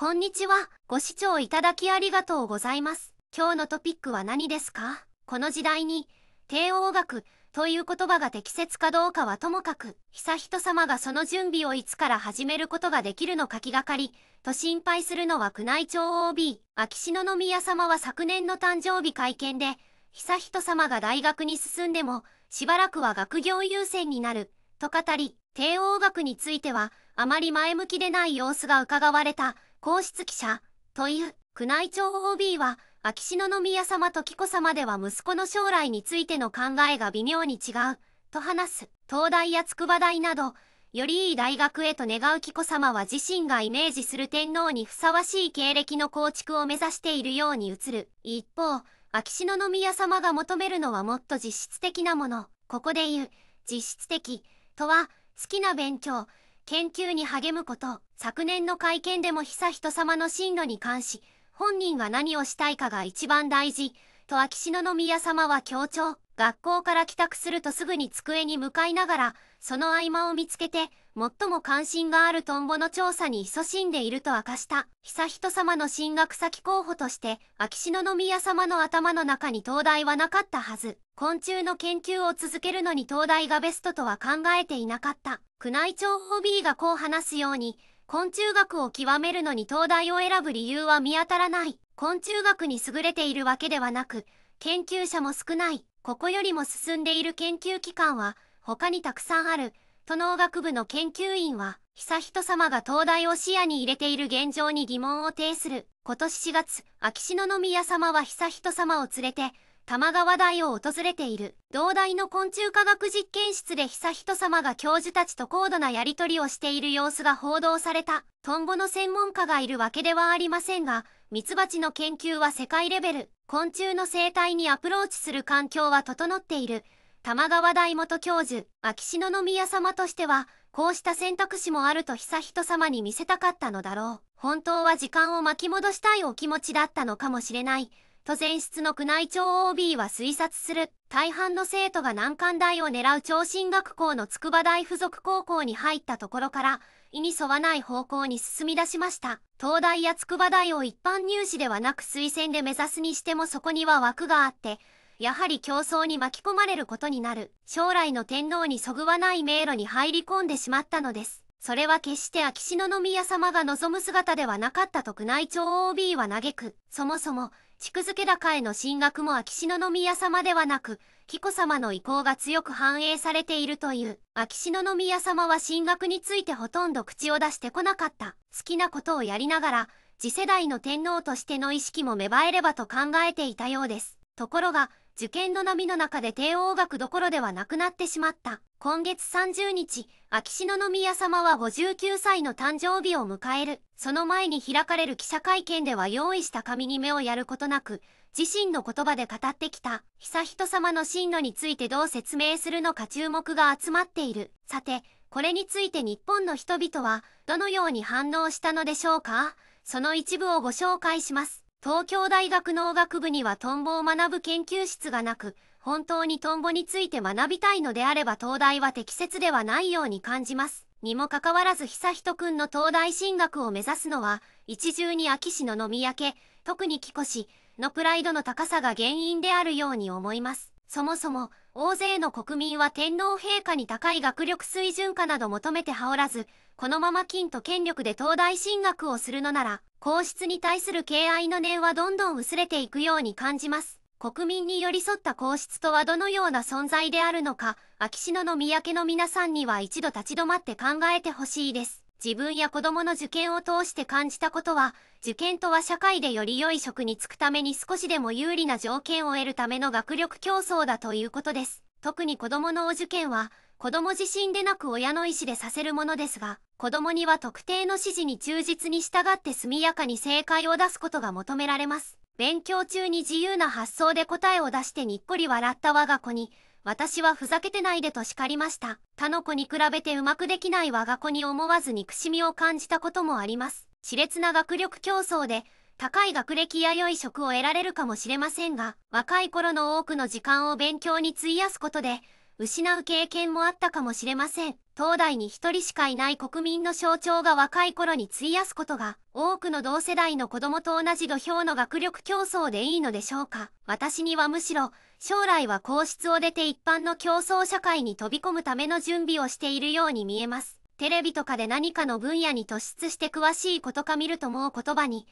こんにちは。ご視聴いただきありがとうございます。今日のトピックは何ですかこの時代に、帝王学という言葉が適切かどうかはともかく、悠仁さまがその準備をいつから始めることができるのか気がかり、と心配するのは宮内庁 OB。秋篠宮さまは昨年の誕生日会見で、悠仁さまが大学に進んでも、しばらくは学業優先になる、と語り、帝王学については、あまり前向きでない様子が伺われた、皇室記者という宮内庁 OB は秋篠宮さまと紀子さまでは息子の将来についての考えが微妙に違うと話す東大や筑波大などよりいい大学へと願う紀子さまは自身がイメージする天皇にふさわしい経歴の構築を目指しているように映る一方秋篠宮さまが求めるのはもっと実質的なものここで言う実質的とは好きな勉強研究に励むことを昨年の会見でも悠仁さまの進路に関し本人が何をしたいかが一番大事と秋篠宮さまは強調学校から帰宅するとすぐに机に向かいながらその合間を見つけて最も関心があるトンボの調査に勤しんでいると明かした悠仁さまの進学先候補として秋篠宮さまの頭の中に東大はなかったはず昆虫の研究を続けるのに東大がベストとは考えていなかった宮内庁 OB がこう話すように、昆虫学を極めるのに東大を選ぶ理由は見当たらない。昆虫学に優れているわけではなく、研究者も少ない。ここよりも進んでいる研究機関は、他にたくさんある。都農学部の研究員は、悠仁さまが東大を視野に入れている現状に疑問を呈する。今年4月、秋篠宮さまは悠仁さまを連れて、玉川台を訪れている同大の昆虫科学実験室で悠仁さまが教授たちと高度なやり取りをしている様子が報道されたトンボの専門家がいるわけではありませんがミツバチの研究は世界レベル昆虫の生態にアプローチする環境は整っている玉川大元教授秋篠宮様としてはこうした選択肢もあると悠仁さまに見せたかったのだろう本当は時間を巻き戻したいお気持ちだったのかもしれない都前室の宮内庁 OB は推察する。大半の生徒が難関大を狙う超進学校の筑波大附属高校に入ったところから、意に沿わない方向に進み出しました。東大や筑波大を一般入試ではなく推薦で目指すにしてもそこには枠があって、やはり競争に巻き込まれることになる。将来の天皇にそぐわない迷路に入り込んでしまったのです。それは決して秋篠宮様が望む姿ではなかったと宮内庁 OB は嘆く。そもそも、築付高への進学も秋篠宮様ではなく、紀子様の意向が強く反映されているという。秋篠宮様は進学についてほとんど口を出してこなかった。好きなことをやりながら、次世代の天皇としての意識も芽生えればと考えていたようです。ところが、受験の波の中で帝王学どころではなくなってしまった。今月30日、秋篠宮さまは59歳の誕生日を迎える。その前に開かれる記者会見では用意した紙に目をやることなく、自身の言葉で語ってきた、悠仁さまの進路についてどう説明するのか注目が集まっている。さて、これについて日本の人々は、どのように反応したのでしょうかその一部をご紹介します。東京大学農学部にはトンボを学ぶ研究室がなく、本当にトンボについて学びたいのであれば東大は適切ではないように感じます。にもかかわらず悠仁くんの東大進学を目指すのは、一重に秋篠の宮家、特に子氏のプライドの高さが原因であるように思います。そもそも、大勢の国民は天皇陛下に高い学力水準化など求めて羽織らず、このまま金と権力で東大進学をするのなら、皇室に対する敬愛の念はどんどん薄れていくように感じます。国民に寄り添った皇室とはどのような存在であるのか、秋篠宮家の皆さんには一度立ち止まって考えてほしいです。自分や子供の受験を通して感じたことは、受験とは社会でより良い職に就くために少しでも有利な条件を得るための学力競争だということです。特に子供のお受験は子供自身でなく親の意思でさせるものですが子供には特定の指示に忠実に従って速やかに正解を出すことが求められます勉強中に自由な発想で答えを出してにっこり笑った我が子に私はふざけてないでと叱りました他の子に比べてうまくできない我が子に思わず憎しみを感じたこともあります熾烈な学力競争で高い学歴や良い職を得られるかもしれませんが、若い頃の多くの時間を勉強に費やすことで、失う経験もあったかもしれません。東大に一人しかいない国民の象徴が若い頃に費やすことが、多くの同世代の子供と同じ土俵の学力競争でいいのでしょうか。私にはむしろ、将来は皇室を出て一般の競争社会に飛び込むための準備をしているように見えます。テレビとかで何かの分野に突出して詳しいことか見るともう言葉に、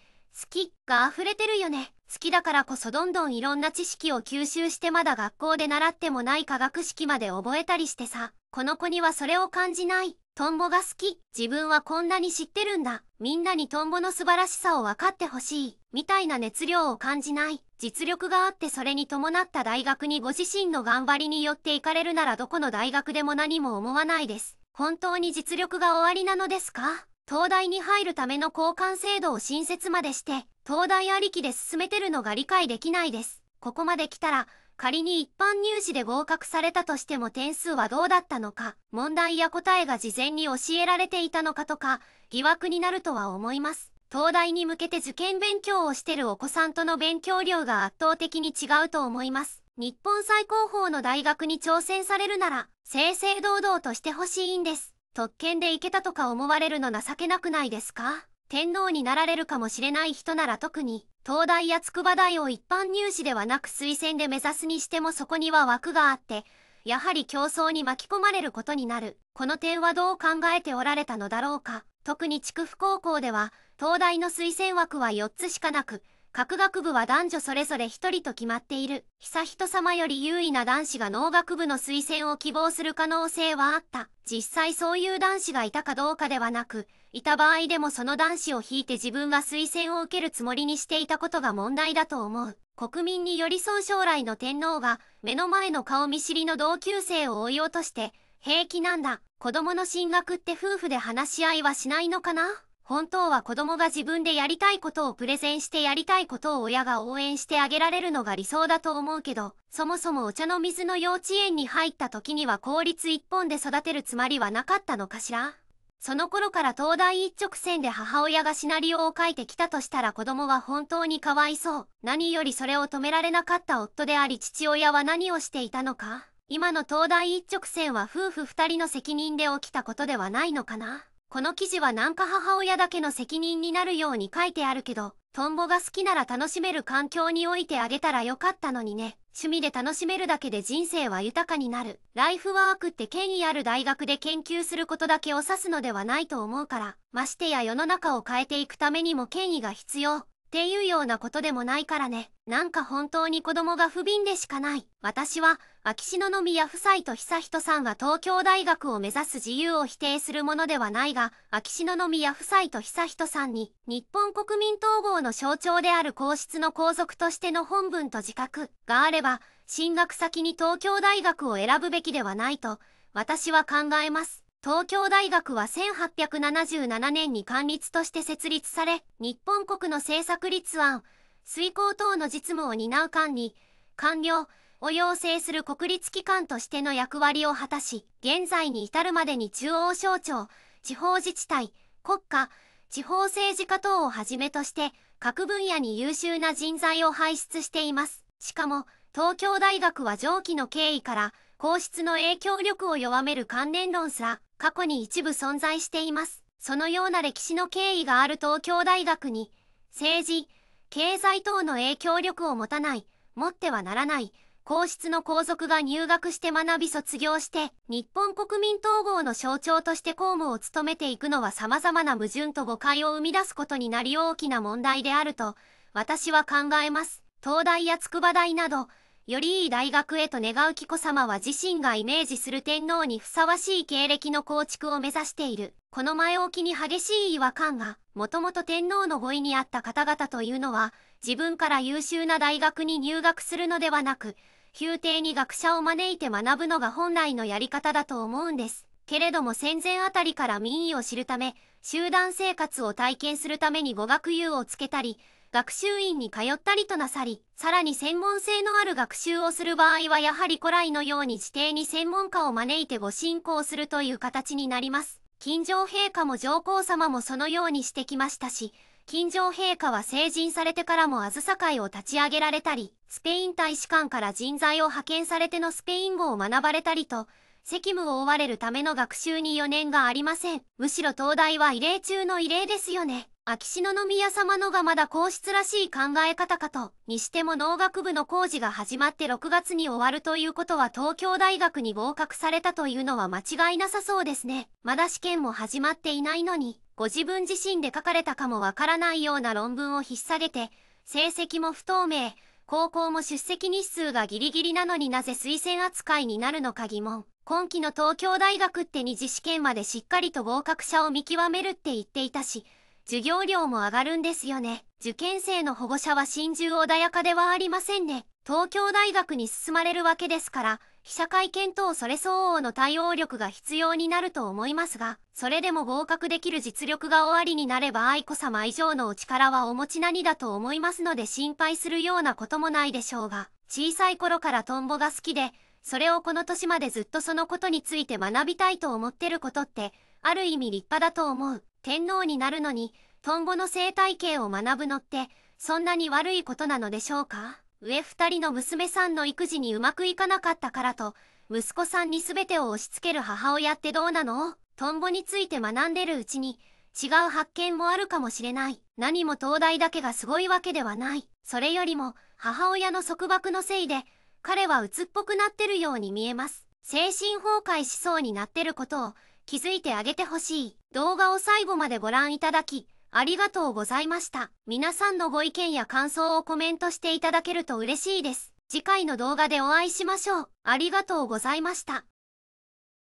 きが溢れてるよね。好きだからこそどんどんいろんな知識を吸収してまだ学校で習ってもない科学式まで覚えたりしてさ。この子にはそれを感じない。トンボが好き。自分はこんなに知ってるんだ。みんなにトンボの素晴らしさを分かってほしい。みたいな熱量を感じない。実力があってそれに伴った大学にご自身の頑張りによって行かれるならどこの大学でも何も思わないです。本当に実力がおありなのですか東大に入るための交換制度を新設までして、東大ありきで進めてるのが理解できないです。ここまで来たら、仮に一般入試で合格されたとしても点数はどうだったのか、問題や答えが事前に教えられていたのかとか、疑惑になるとは思います。東大に向けて受験勉強をしてるお子さんとの勉強量が圧倒的に違うと思います。日本最高峰の大学に挑戦されるなら、正々堂々としてほしいんです。特権で行けたとか思われるの情けなくないですか天皇になられるかもしれない人なら特に東大や筑波大を一般入試ではなく推薦で目指すにしてもそこには枠があってやはり競争に巻き込まれることになるこの点はどう考えておられたのだろうか特に筑府高校では東大の推薦枠は4つしかなく各学部は男女それぞれ1人と決まっている。悠仁さまより優位な男子が農学部の推薦を希望する可能性はあった。実際そういう男子がいたかどうかではなく、いた場合でもその男子を引いて自分は推薦を受けるつもりにしていたことが問題だと思う。国民に寄り添う将来の天皇が、目の前の顔見知りの同級生を追い落として、平気なんだ。子供の進学って夫婦で話し合いはしないのかな本当は子供が自分でやりたいことをプレゼンしてやりたいことを親が応援してあげられるのが理想だと思うけど、そもそもお茶の水の幼稚園に入った時には効率一本で育てるつまりはなかったのかしらその頃から東大一直線で母親がシナリオを書いてきたとしたら子供は本当にかわいそう。何よりそれを止められなかった夫であり父親は何をしていたのか今の東大一直線は夫婦二人の責任で起きたことではないのかなこの記事はなんか母親だけの責任になるように書いてあるけど、トンボが好きなら楽しめる環境に置いてあげたらよかったのにね。趣味で楽しめるだけで人生は豊かになる。ライフワークって権威ある大学で研究することだけを指すのではないと思うから、ましてや世の中を変えていくためにも権威が必要。っていうようなことでもないからね。なんか本当に子供が不憫でしかない。私は、秋篠宮夫妻と悠仁さんは東京大学を目指す自由を否定するものではないが、秋篠宮夫妻と悠仁さんに、日本国民統合の象徴である皇室の皇族としての本文と自覚があれば、進学先に東京大学を選ぶべきではないと、私は考えます。東京大学は1877年に官立として設立され、日本国の政策立案、遂行等の実務を担う管理、官僚を要請する国立機関としての役割を果たし、現在に至るまでに中央省庁、地方自治体、国家、地方政治家等をはじめとして、各分野に優秀な人材を輩出しています。しかも、東京大学は上記の経緯から、皇室の影響力を弱める関連論すら、過去に一部存在しています。そのような歴史の経緯がある東京大学に、政治、経済等の影響力を持たない、持ってはならない、皇室の皇族が入学して学び卒業して、日本国民統合の象徴として公務を務めていくのは様々な矛盾と誤解を生み出すことになり大きな問題であると、私は考えます。東大や筑波大など、よりいい大学へと願う紀子さまは自身がイメージする天皇にふさわしい経歴の構築を目指している。この前置きに激しい違和感が、もともと天皇のご意にあった方々というのは、自分から優秀な大学に入学するのではなく、宮廷に学者を招いて学ぶのが本来のやり方だと思うんです。けれども戦前あたりから民意を知るため、集団生活を体験するために語学友をつけたり、学習院に通ったりとなさり、さらに専門性のある学習をする場合はやはり古来のように指定に専門家を招いてご進行するという形になります。近城陛下も上皇様もそのようにしてきましたし、近城陛下は成人されてからもあずさ会を立ち上げられたり、スペイン大使館から人材を派遣されてのスペイン語を学ばれたりと、責務を追われるための学習に余念がありません。むしろ東大は異例中の異例ですよね。秋篠宮様のがまだ皇室らしい考え方かと、にしても農学部の工事が始まって6月に終わるということは東京大学に合格されたというのは間違いなさそうですね。まだ試験も始まっていないのに、ご自分自身で書かれたかもわからないような論文を引っさげて、成績も不透明、高校も出席日数がギリギリなのになぜ推薦扱いになるのか疑問。今期の東京大学って2次試験までしっかりと合格者を見極めるって言っていたし、授業料も上がるんですよね。受験生の保護者は心中穏やかではありませんね。東京大学に進まれるわけですから、被写会見等それ相応の対応力が必要になると思いますが、それでも合格できる実力がおありになれば愛子さま以上のお力はお持ちなにだと思いますので心配するようなこともないでしょうが、小さい頃からトンボが好きで、それをこの年までずっとそのことについて学びたいと思ってることってある意味立派だと思う天皇になるのにトンボの生態系を学ぶのってそんなに悪いことなのでしょうか上2人の娘さんの育児にうまくいかなかったからと息子さんに全てを押し付ける母親ってどうなのトンボについて学んでるうちに違う発見もあるかもしれない何も東大だけがすごいわけではないそれよりも母親の束縛のせいで彼は鬱っぽくなってるように見えます精神崩壊しそうになってることを気づいてあげてほしい動画を最後までご覧いただきありがとうございました皆さんのご意見や感想をコメントしていただけると嬉しいです次回の動画でお会いしましょうありがとうございました